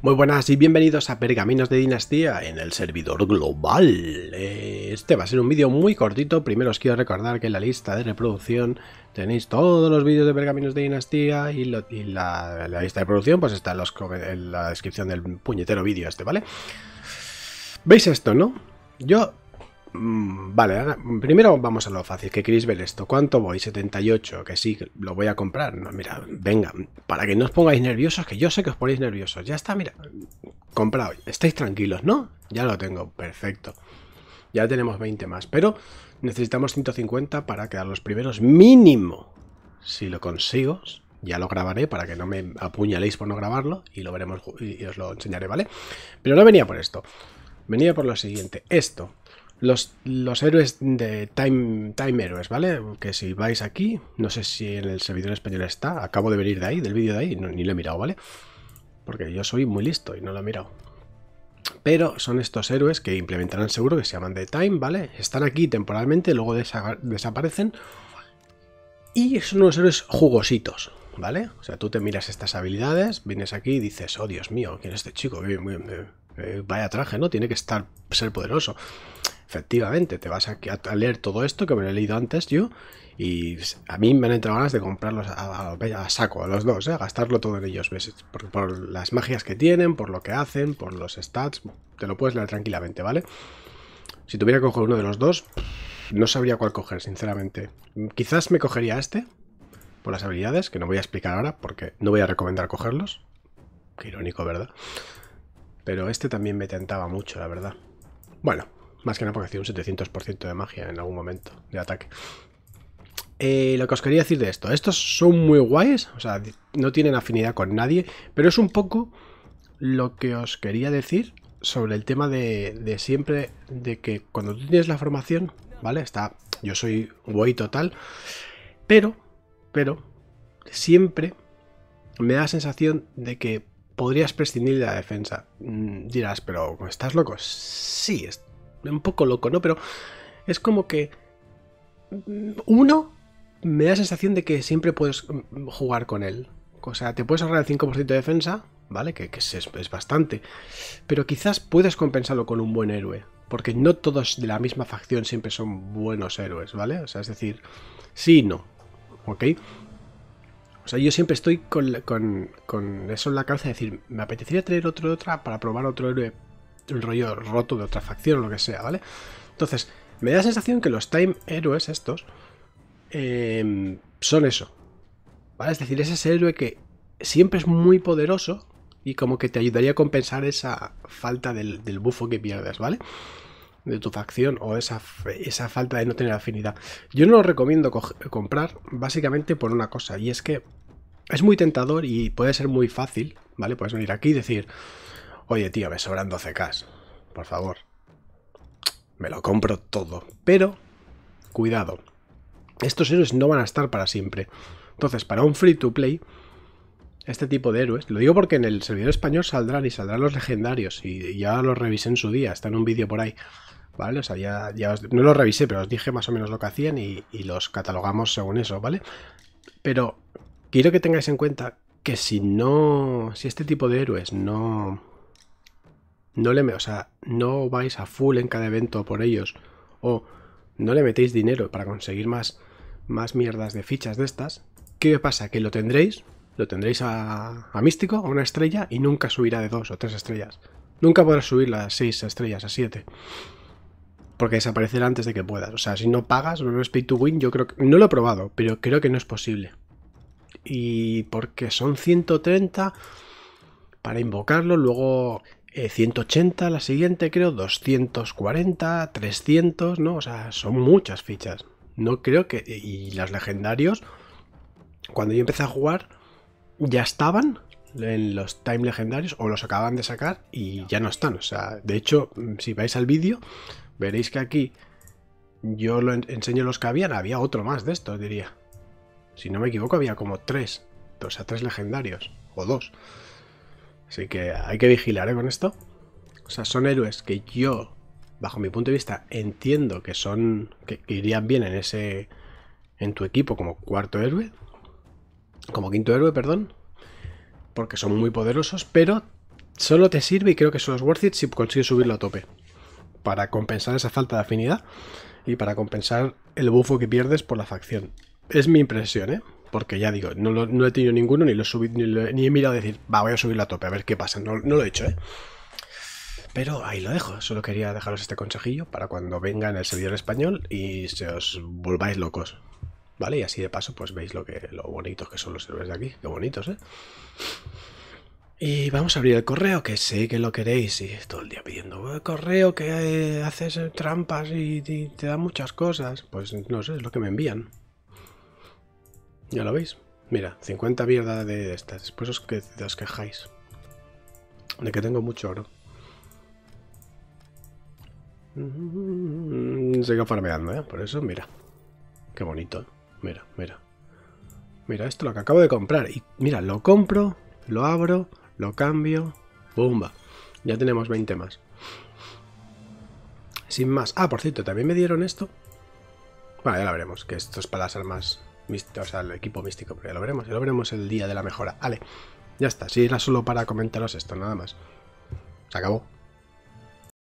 Muy buenas y bienvenidos a Pergaminos de Dinastía en el servidor global. Eh, este va a ser un vídeo muy cortito. Primero os quiero recordar que en la lista de reproducción tenéis todos los vídeos de Pergaminos de Dinastía y, la, lista de reproducción pues está en la descripción del puñetero vídeo este, ¿vale? ¿Veis esto, no? Yo Mm, vale, primero vamos a lo fácil, que queréis ver esto. ¿Cuánto voy? 78, que sí, lo voy a comprar. No, mira, venga, para que no os pongáis nerviosos, que yo sé que os ponéis nerviosos. Ya está, mira, comprado. Estáis tranquilos, ¿no? Ya lo tengo, perfecto. Ya tenemos 20 más, pero necesitamos 150 para quedar los primeros mínimo. Si lo consigo, ya lo grabaré para que no me apuñaléis por no grabarlo y lo veremos y os lo enseñaré, ¿vale? Pero no venía por esto. Venía por lo siguiente. Esto los, héroes de Time, Time Heroes, ¿vale? Que si vais aquí, no sé si en el servidor español está, acabo de venir de ahí, del vídeo de ahí, ni lo he mirado, ¿vale? Porque yo soy muy listo y no lo he mirado. Pero son estos héroes que implementarán seguro que se llaman de Time, ¿vale? Están aquí temporalmente, luego desaparecen. Y son unos héroes jugositos, ¿vale? O sea, tú te miras estas habilidades, vienes aquí y dices, oh Dios mío, ¿quién es este chico? Eh, vaya traje, ¿no? Tiene que estar ser poderoso efectivamente, te vas a, leer todo esto que me lo he leído antes yo. Y a mí me han entrado ganas de comprarlos a, saco, a los dos, eh, gastarlo todo en ellos. ¿ves? Por, por, las magias que tienen, por lo que hacen, por los stats. Te lo puedes leer tranquilamente, ¿vale? Si tuviera que coger uno de los dos, no sabría cuál coger, sinceramente. Quizás me cogería este, por las habilidades, que no voy a explicar ahora, porque no voy a recomendar cogerlos. Qué irónico, ¿verdad? Pero este también me tentaba mucho, la verdad. Bueno, más que nada porque hacía un 700% de magia en algún momento de ataque. Eh, lo que os quería decir de esto, estos son muy guays, o sea, no tienen afinidad con nadie, pero es un poco lo que os quería decir sobre el tema de, siempre, de que cuando tú tienes la formación, ¿vale? Está, yo soy guay total, pero, pero, siempre me da la sensación de que podrías prescindir de la defensa. Mm, dirás, pero ¿estás loco? Sí, es un poco loco, ¿no? Pero es como que mm, uno me da la sensación de que siempre puedes mm, jugar con él. O sea, te puedes ahorrar el 5% de defensa, ¿vale? Que, es, bastante. Pero quizás puedes compensarlo con un buen héroe. Porque no todos de la misma facción siempre son buenos héroes, ¿vale? O sea, es decir, sí y no. ¿Ok? O sea, yo siempre estoy con, eso en la cabeza de decir, me apetecería traer otro otra para probar otro héroe el rollo roto de otra facción o lo que sea, ¿vale? Entonces, me da la sensación que los Time Héroes estos em, son eso, ¿vale? Es decir, es ese héroe que siempre es muy poderoso y como que te ayudaría a compensar esa falta del, bufo que pierdes, ¿vale? de tu facción o esa, esa, falta de no tener afinidad. Yo no lo recomiendo comprar básicamente por una cosa, y es que es muy tentador y puede ser muy fácil, ¿vale? Puedes venir aquí y decir, Oye, tío, me sobran 12K. Por favor. Me lo compro todo. Pero, cuidado. Estos héroes no van a estar para siempre. Entonces, para un free to play, este tipo de héroes, lo digo porque en el servidor español saldrán y saldrán los legendarios. Y ya los revisé en su día, está en un vídeo por ahí. ¿Vale? O sea, ya, no los revisé, pero os dije más o menos lo que hacían y, y los catalogamos según eso, ¿vale? Pero quiero que tengáis en cuenta que si no, si este tipo de héroes no, no le, o sea, no vais a full en cada evento por ellos o no le metéis dinero para conseguir más, más mierdas de fichas de estas, ¿qué pasa? Que lo tendréis, lo tendréis a, místico, a una estrella y nunca subirá de dos o tres estrellas. Nunca podrás subir las seis estrellas a siete. Porque desaparecerá antes de que puedas. O sea, si no pagas, no es pay to win, yo creo que... No lo he probado, pero creo que no es posible. Y porque son 130 para invocarlo, luego 180, eh, la siguiente creo 240, 300, ¿no? O sea, son muchas fichas. No creo que... Y los legendarios, cuando yo empecé a jugar, ya estaban en los time legendarios o los acaban de sacar y ya no están. O sea, de hecho, mm, si vais al vídeo, veréis que aquí yo lo enseño los que habían. Había otro más de estos, diría. Si no me equivoco, había como tres. O sea, tres legendarios. O dos. Así que hay que vigilar ¿eh? con esto. O sea, son héroes que yo, bajo mi punto de vista, entiendo que son. que, irían bien en ese. en tu equipo como cuarto héroe. Como quinto héroe, perdón. Porque son muy poderosos, pero solo te sirve y creo que son es worth it si consigues subirlo a tope. Para compensar esa falta de afinidad y para compensar el bufo que pierdes por la facción. Es mi impresión, ¿eh? porque ya digo, no, he tenido ninguno, ni, lo subí, ni, he mirado a decir, va, voy a subirlo a tope, a ver qué pasa. No, lo he hecho, ¿eh? Pero ahí lo dejo. Solo quería dejaros este consejillo para cuando venga en el servidor español y se os volváis locos. ¿Vale? Y así de paso, pues veis lo, que, lo bonitos que son los servidores de aquí. Qué bonitos, ¿eh? Y vamos a abrir el correo, que sé que lo queréis, y todo el día pidiendo correo que eh, haces trampas y, te dan muchas cosas. Pues no sé, es lo que me envían. Ya lo veis. Mira, 50 mierda de estas. Después os, que, quejáis. De que tengo mucho oro. Mm, sigo farmeando, ¿eh? Por eso, mira. Qué bonito, ¿eh? Mira, mira. Mira, esto lo que acabo de comprar. Y mira, lo compro, lo abro, lo cambio. ¡Bumba! Ya tenemos 20 más. Sin más. Ah, por cierto, también me dieron esto. Bueno, ya lo veremos, que esto es para las armas o sea, el equipo místico, pero ya lo veremos, ya lo veremos el día de la mejora. Vale, ya está, si era solo para comentaros esto, nada más. Se acabó.